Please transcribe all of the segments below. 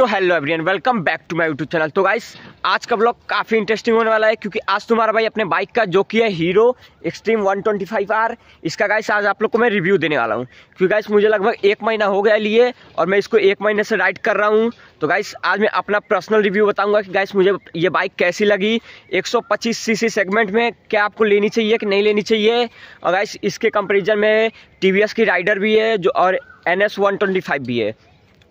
तो hello everyone welcome back to my YouTube channel तो guys आज का ब्लॉग काफ़ी इंटरेस्टिंग होने वाला है क्योंकि आज तुम्हारा भाई अपने बाइक का जो कि है हीरो एक्सट्रीम 125R इसका गाइस आज आप लोग को मैं रिव्यू देने वाला हूँ क्योंकि गाइस मुझे लगभग एक महीना हो गया लिए और मैं इसको एक महीने से राइड कर रहा हूँ तो गाइस आज मैं अपना पर्सनल रिव्यू बताऊँगा कि गाइस मुझे ये बाइक कैसी लगी एक सीसी सेगमेंट में क्या आपको लेनी चाहिए कि नहीं लेनी चाहिए और गाइस इसके कंपेरिजन में टी की राइडर भी है जो और एन एस भी है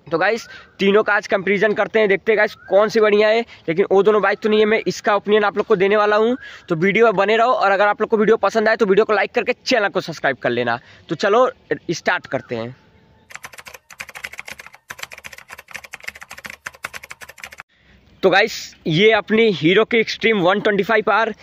तो गाइस तीनों का आज कंपेरिजन करते हैं देखते हैं गाइस कौन सी बढ़िया है लेकिन वो दोनों बाइक तो नहीं है मैं इसका ओपिनियन आप लोग को देने वाला हूँ तो वीडियो में बने रहो और अगर आप लोग को वीडियो पसंद आए तो वीडियो को लाइक करके चैनल को सब्सक्राइब कर लेना तो चलो स्टार्ट करते हैं तो गाइस ये अपनी हीरो की एक्सट्रीम 125 आर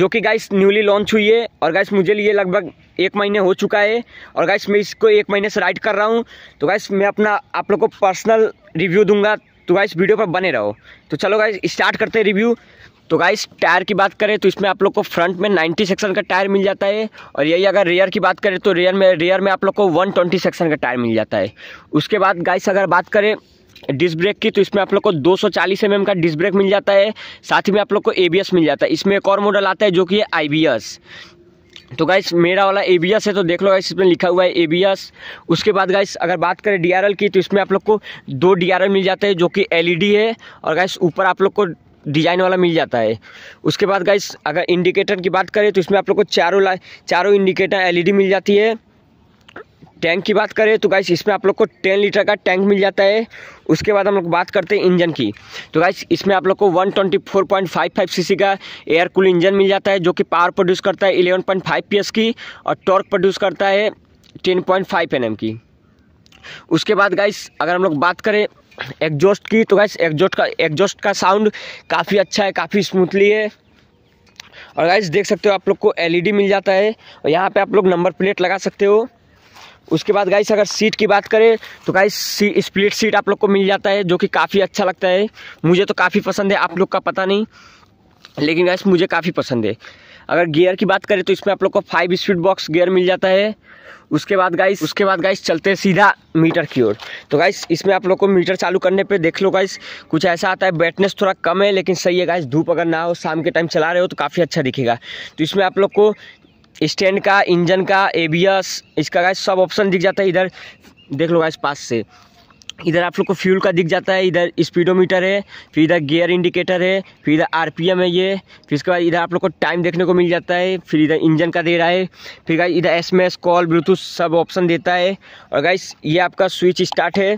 जो कि गाइस न्यूली लॉन्च हुई है और गाइस मुझे लिए लगभग एक महीने हो चुका है और गाइस मैं इसको एक महीने से राइड कर रहा हूँ तो गाइस मैं अपना आप लोग को पर्सनल रिव्यू दूंगा तो गाइस वीडियो पर बने रहो तो चलो गाइस स्टार्ट करते हैं रिव्यू तो गाइस टायर की बात करें तो इसमें आप लोग को फ्रंट में 90 सेक्शन का टायर मिल जाता है और यही अगर रेयर की बात करें तो रेयर में रेयर में आप लोग को 120 सेक्शन का टायर मिल जाता है उसके बाद गाइस अगर बात करें डिस्क ब्रेक की तो इसमें आप लोग को 240 सौ एम का डिस्क ब्रेक मिल जाता है साथ ही में आप लोग को एबीएस मिल जाता है इसमें एक और मॉडल आता है जो कि है आईबीएस तो गाइस मेरा वाला ए है तो देख लो गाइस इसमें लिखा हुआ है ए उसके बाद गाइस अगर बात करें डी की तो इसमें आप लोग को दो डी मिल जाते हैं जो कि एल e है और गाइस ऊपर आप लोग को डिजाइन वाला मिल जाता है उसके बाद गाइस अगर इंडिकेटर की बात करें तो इसमें आप लोग को चारों चारों इंडिकेटर एल e मिल जाती है टैंक की बात करें तो गाइस इसमें आप लोग को टेन लीटर का टैंक मिल जाता है उसके बाद हम लोग बात करते हैं इंजन की तो गाइस इसमें आप लोग को 124.55 सीसी का एयर कूल इंजन मिल जाता है जो कि पावर प्रोड्यूस करता है 11.5 पीएस की और टॉर्क प्रोड्यूस करता है 10.5 एनएम की उसके बाद गाइस अगर हम लोग बात करें एग्जोस्ट की तो गाइस एग्जोस्ट का एग्जोस्ट का साउंड काफ़ी अच्छा है काफ़ी स्मूथली है और गाइस देख सकते हो आप लोग को एलईडी e मिल जाता है और यहाँ पे आप लोग नंबर प्लेट लगा सकते हो उसके बाद गाइस अगर सीट की बात करें तो गाइस सी स्प्लिट सीट आप लोग को मिल जाता है जो कि काफ़ी अच्छा लगता है मुझे तो काफ़ी पसंद है आप लोग का पता नहीं लेकिन गाइस मुझे काफ़ी पसंद है अगर गियर की बात करें तो इसमें आप लोग को फाइव स्पीड बॉक्स गियर मिल जाता है उसके बाद गाइस उसके बाद गाइस चलते हैं सीधा मीटर की ओर तो गाइस इसमें आप लोग को मीटर चालू करने पे देख लो गाइस कुछ ऐसा आता है बैटनेस थोड़ा कम है लेकिन सही है गाइस धूप अगर ना हो शाम के टाइम चला रहे हो तो काफ़ी अच्छा दिखेगा तो इसमें आप लोग को स्टैंड का इंजन का एबीएस इसका गाइस सब ऑप्शन दिख जाता है इधर देख लो गाइस पास से इधर आप लोग को फ्यूल का दिख जाता है इधर स्पीडोमीटर है फिर इधर गियर इंडिकेटर है फिर इधर आरपीएम है ये फिर इसके बाद इधर आप लोग को टाइम देखने को मिल जाता है फिर इधर इंजन का दे रहा है फिर गाइस इधर एस कॉल ब्लूटूथ सब ऑप्शन देता है और गाइस ये आपका स्विच स्टार्ट है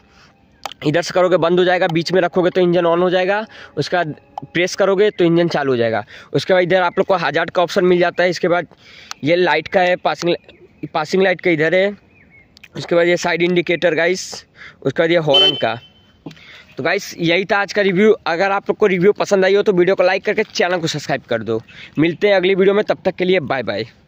इधर से करोगे बंद हो जाएगा बीच में रखोगे तो इंजन ऑन हो जाएगा उसका प्रेस करोगे तो इंजन चालू हो जाएगा उसके बाद इधर आप लोग को हजार का ऑप्शन मिल जाता है इसके बाद ये लाइट का है पासिंग पासिंग लाइट का इधर है उसके बाद ये साइड इंडिकेटर गाइस उसके बाद ये हॉर्न का तो गाइस यही था आज का रिव्यू अगर आप लोग को रिव्यू पसंद आई हो तो वीडियो को लाइक करके चैनल को सब्सक्राइब कर दो मिलते हैं अगली वीडियो में तब तक के लिए बाय बाय